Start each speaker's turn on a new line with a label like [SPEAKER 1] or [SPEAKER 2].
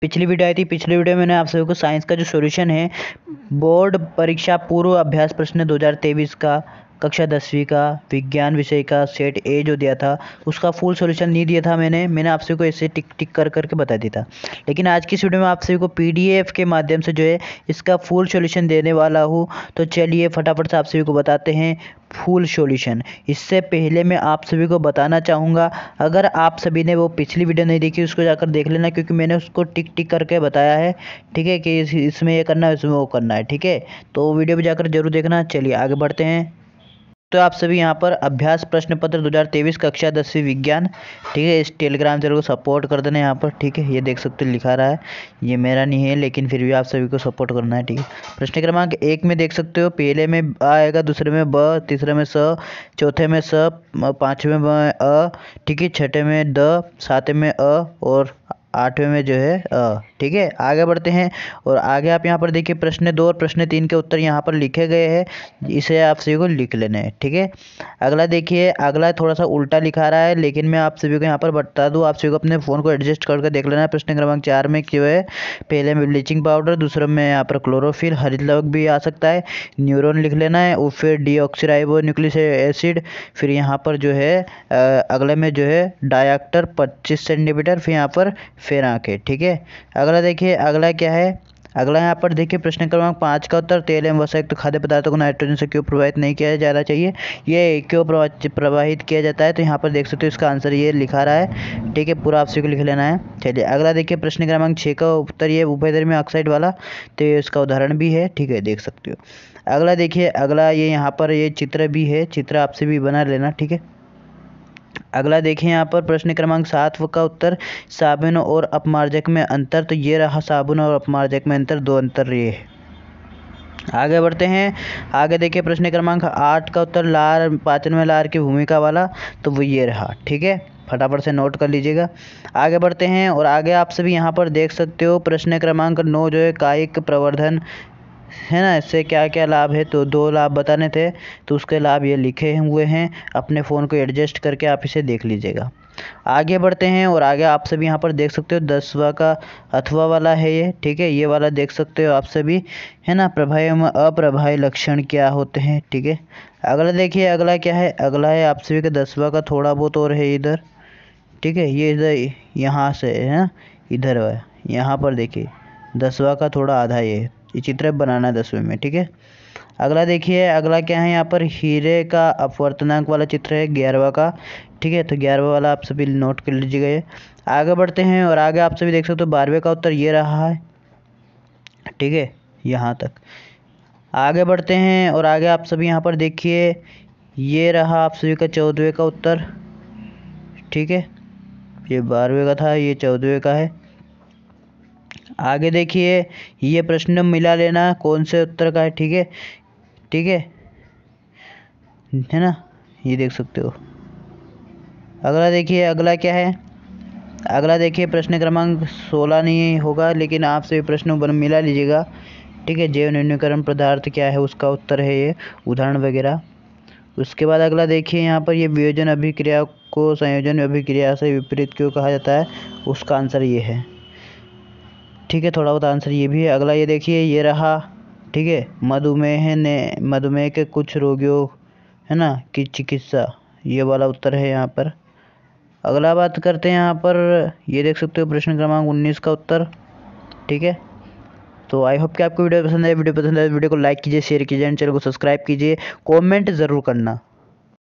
[SPEAKER 1] पिछली वीडियो आई थी पिछली वीडियो में मैंने आप सभी को साइंस का जो सॉल्यूशन है बोर्ड परीक्षा पूर्व अभ्यास प्रश्न 2023 का कक्षा दसवीं का विज्ञान विषय का सेट ए जो दिया था उसका फुल सॉल्यूशन नहीं दिया था मैंने मैंने आप सभी को ऐसे टिक टिक कर करके बता दिया था लेकिन आज की इस वीडियो में आप सभी को पी के माध्यम से जो है इसका फुल सॉल्यूशन देने वाला हूँ तो चलिए फटाफट से आप सभी को बताते हैं फुल सॉल्यूशन इससे पहले मैं आप सभी को बताना चाहूँगा अगर आप सभी ने वो पिछली वीडियो नहीं देखी उसको जाकर देख लेना क्योंकि मैंने उसको टिक टिक करके बताया है ठीक है कि इसमें ये करना है इसमें वो करना है ठीक है तो वीडियो पर जाकर जरूर देखना चलिए आगे बढ़ते हैं तो आप सभी यहाँ पर अभ्यास प्रश्न पत्र तेईस कक्षा दसवीं विज्ञान ठीक है इस टेलीग्राम चैनल को सपोर्ट कर देना यहाँ पर ठीक है ये देख सकते हो लिखा रहा है ये मेरा नहीं है लेकिन फिर भी आप सभी को सपोर्ट करना है ठीक है प्रश्न क्रमांक एक में देख सकते हो पहले में आएगा दूसरे में ब तीसरे में स चौथे में स पाँचवें में अ ठीक है छठे में द सातवें में अ और आठवें में जो है अ ठीक है आगे बढ़ते हैं और आगे आप यहाँ पर देखिए प्रश्न दो और प्रश्न तीन के उत्तर यहाँ पर लिखे गए हैं इसे आप सभी को लिख लेना है ठीक है अगला देखिए अगला थोड़ा सा उल्टा लिखा रहा है लेकिन मैं आप सभी को यहाँ पर बता दूँ आप सभी को अपने फ़ोन को एडजस्ट करके देख लेना है प्रश्न क्रमांक चार में जो है पहले में ब्लीचिंग पाउडर दूसरे में यहाँ पर क्लोरोफिल हरित लवक भी आ सकता है न्यूरोन लिख लेना है और फिर डीऑक्सीराइबो न्यूक्लिस एसिड फिर यहाँ पर जो है अगले में जो है डायक्टर पच्चीस सेंटीमीटर फिर यहाँ पर फिर आंखें ठीक है अगला देखिए अगला क्या है अगला यहाँ पर देखिए प्रश्न क्रमांक पाँच का उत्तर तेल एवं वसायुक्त तो खाद्य पदार्थों को नाइट्रोजन से क्यों प्रभावित नहीं किया जाना चाहिए ये क्यों प्रवाहित किया जाता है तो यहाँ पर देख सकते हो इसका आंसर ये लिखा रहा है ठीक है पूरा आपसे को लिख लेना है चलिए अगला देखिए प्रश्न क्रमांक छः का उत्तर ये में ऑक्साइड वाला तो इसका उदाहरण भी है ठीक है देख सकते हो अगला देखिए अगला ये यहाँ पर ये चित्र भी है चित्र आपसे भी बना लेना ठीक है अगला देखें यहाँ पर प्रश्न क्रमांक सात का उत्तर साबुन और अपमार्जक में अंतर तो ये रहा साबुन और अपमार्जक में अंतर दो अंतर ये आगे बढ़ते हैं आगे देखिए प्रश्न क्रमांक आठ का उत्तर लार पाचन में लार की भूमिका वाला तो वो ये रहा ठीक है फटाफट से नोट कर लीजिएगा आगे बढ़ते हैं और आगे आप सभी यहाँ पर देख सकते हो प्रश्न क्रमांक नौ जो है कायिक प्रवर्धन है ना इससे क्या क्या लाभ है तो दो लाभ बताने थे तो उसके लाभ ये लिखे हुए हैं अपने फ़ोन को एडजस्ट करके आप इसे देख लीजिएगा आगे बढ़ते हैं और आगे आप सभी यहाँ पर देख सकते हो दसवा का अथवा वाला है ये ठीक है ये वाला देख सकते हो आप सभी है ना प्रभावी एवं अप्रभावी लक्षण क्या होते हैं ठीक है अगला देखिए अगला क्या है अगला है आप सभी का दसवा का थोड़ा बहुत और है इधर ठीक है ये इधर यहाँ से है ना इधर यहाँ पर देखिए दसवा का थोड़ा आधा ये ये चित्र बनाना है दसवें में ठीक है अगला देखिए अगला क्या है यहाँ पर हीरे का अपवर्तनांक वाला चित्र है ग्यारहवा का ठीक है तो ग्यारहवा वाला आप सभी नोट कर लीजिएगा आगे बढ़ते हैं और आगे आप सभी देख सकते हो बारहवें का उत्तर ये रहा है ठीक है यहाँ तक आगे बढ़ते हैं और आगे आप सभी यहाँ पर देखिए ये रहा आप सभी का चौदहवें का उत्तर ठीक है ये बारहवें का था ये चौदहवें का है आगे देखिए ये प्रश्न मिला लेना कौन से उत्तर का है ठीक है ठीक है है ना ये देख सकते हो अगला देखिए अगला क्या है अगला देखिए प्रश्न क्रमांक सोलह नहीं होगा लेकिन आपसे प्रश्न मिला लीजिएगा ठीक है जैव न्यूनीकरण पदार्थ क्या है उसका उत्तर है ये उदाहरण वगैरह उसके बाद अगला देखिए यहाँ पर ये वियोजन अभिक्रिया को संयोजन अभिक्रिया से विपरीत क्यों कहा जाता है उसका आंसर ये है ठीक है थोड़ा बहुत आंसर ये भी है अगला ये देखिए ये रहा ठीक है मधुमेह ने मधुमेह के कुछ रोगियों है ना कि चिकित्सा ये वाला उत्तर है यहाँ पर अगला बात करते हैं यहाँ पर ये देख सकते हो प्रश्न क्रमांक उन्नीस का उत्तर ठीक है तो आई होप कि आपको वीडियो पसंद है वीडियो पसंद है तो वीडियो को लाइक कीजिए शेयर कीजिए एंड चैनल को सब्सक्राइब कीजिए कमेंट ज़रूर करना